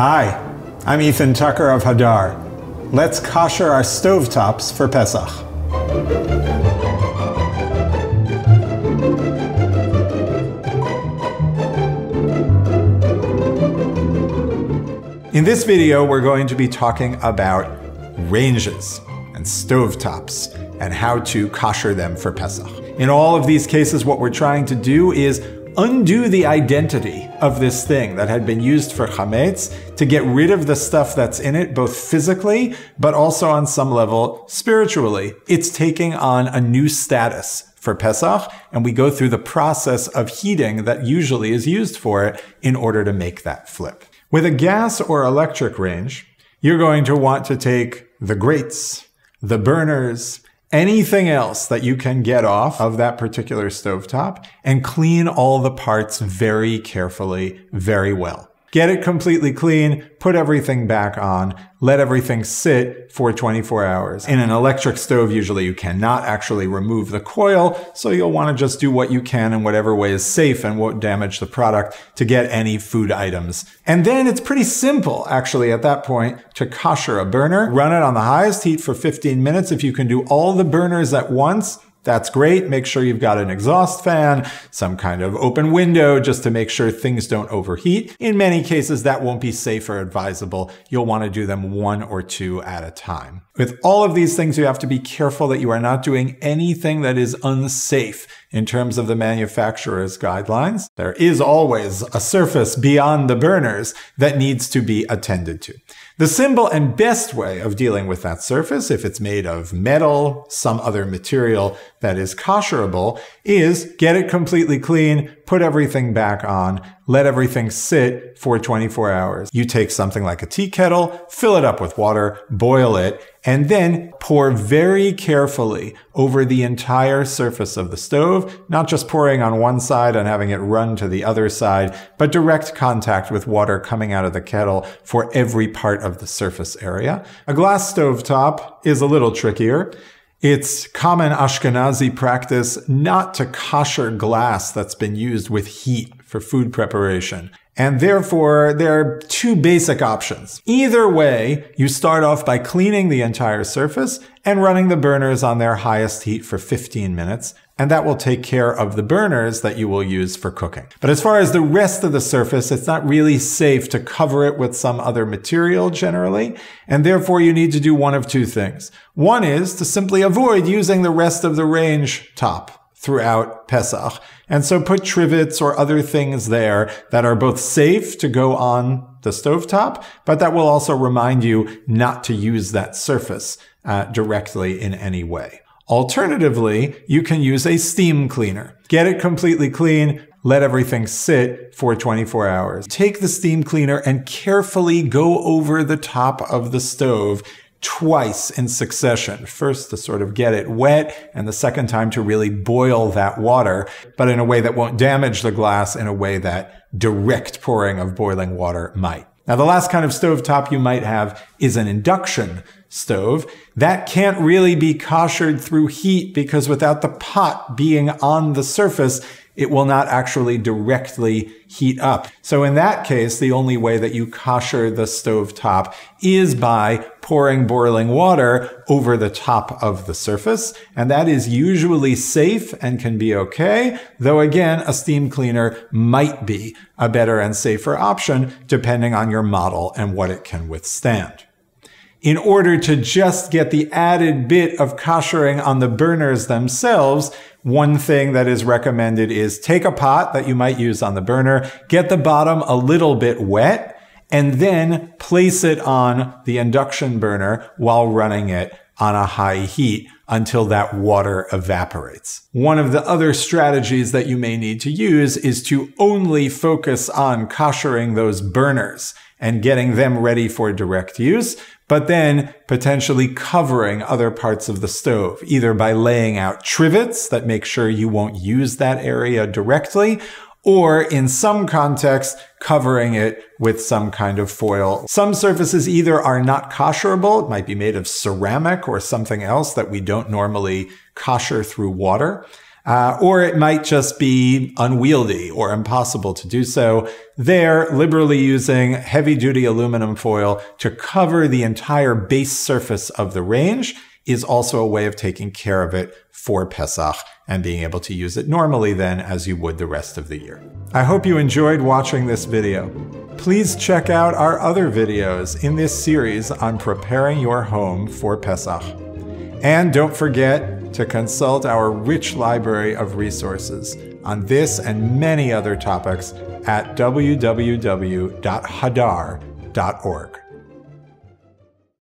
Hi, I'm Ethan Tucker of Hadar. Let's kosher our stovetops for Pesach. In this video, we're going to be talking about ranges and stovetops and how to kosher them for Pesach. In all of these cases, what we're trying to do is undo the identity of this thing that had been used for chametz to get rid of the stuff that's in it, both physically, but also on some level spiritually. It's taking on a new status for Pesach, and we go through the process of heating that usually is used for it in order to make that flip. With a gas or electric range, you're going to want to take the grates, the burners, anything else that you can get off of that particular stovetop and clean all the parts very carefully, very well get it completely clean, put everything back on, let everything sit for 24 hours. In an electric stove, usually you cannot actually remove the coil, so you'll want to just do what you can in whatever way is safe and won't damage the product to get any food items. And then it's pretty simple, actually, at that point, to kosher a burner, run it on the highest heat for 15 minutes if you can do all the burners at once, that's great. Make sure you've got an exhaust fan, some kind of open window just to make sure things don't overheat. In many cases, that won't be safe or advisable. You'll want to do them one or two at a time. With all of these things, you have to be careful that you are not doing anything that is unsafe in terms of the manufacturer's guidelines. There is always a surface beyond the burners that needs to be attended to. The simple and best way of dealing with that surface, if it's made of metal, some other material that is kosherable, is get it completely clean, put everything back on, let everything sit for 24 hours. You take something like a tea kettle, fill it up with water, boil it, and then pour very carefully over the entire surface of the stove, not just pouring on one side and having it run to the other side, but direct contact with water coming out of the kettle for every part of the surface area. A glass stove top is a little trickier. It's common Ashkenazi practice not to kosher glass that's been used with heat for food preparation. And therefore, there are two basic options. Either way, you start off by cleaning the entire surface and running the burners on their highest heat for 15 minutes, and that will take care of the burners that you will use for cooking. But as far as the rest of the surface, it's not really safe to cover it with some other material generally, and therefore you need to do one of two things. One is to simply avoid using the rest of the range top throughout Pesach. And so put trivets or other things there that are both safe to go on the stovetop, but that will also remind you not to use that surface uh, directly in any way. Alternatively, you can use a steam cleaner. Get it completely clean, let everything sit for 24 hours. Take the steam cleaner and carefully go over the top of the stove twice in succession. First to sort of get it wet and the second time to really boil that water, but in a way that won't damage the glass in a way that direct pouring of boiling water might. Now, the last kind of stovetop you might have is an induction stove. That can't really be koshered through heat because without the pot being on the surface, it will not actually directly heat up. So in that case, the only way that you kosher the stove top is by pouring boiling water over the top of the surface. And that is usually safe and can be okay. Though again, a steam cleaner might be a better and safer option depending on your model and what it can withstand in order to just get the added bit of koshering on the burners themselves, one thing that is recommended is take a pot that you might use on the burner, get the bottom a little bit wet, and then place it on the induction burner while running it on a high heat until that water evaporates. One of the other strategies that you may need to use is to only focus on koshering those burners and getting them ready for direct use, but then potentially covering other parts of the stove, either by laying out trivets that make sure you won't use that area directly, or in some context, covering it with some kind of foil. Some surfaces either are not kosherable, it might be made of ceramic or something else that we don't normally kosher through water, uh, or it might just be unwieldy or impossible to do so. They're liberally using heavy duty aluminum foil to cover the entire base surface of the range is also a way of taking care of it for Pesach and being able to use it normally then as you would the rest of the year. I hope you enjoyed watching this video. Please check out our other videos in this series on preparing your home for Pesach. And don't forget to consult our rich library of resources on this and many other topics at www.hadar.org.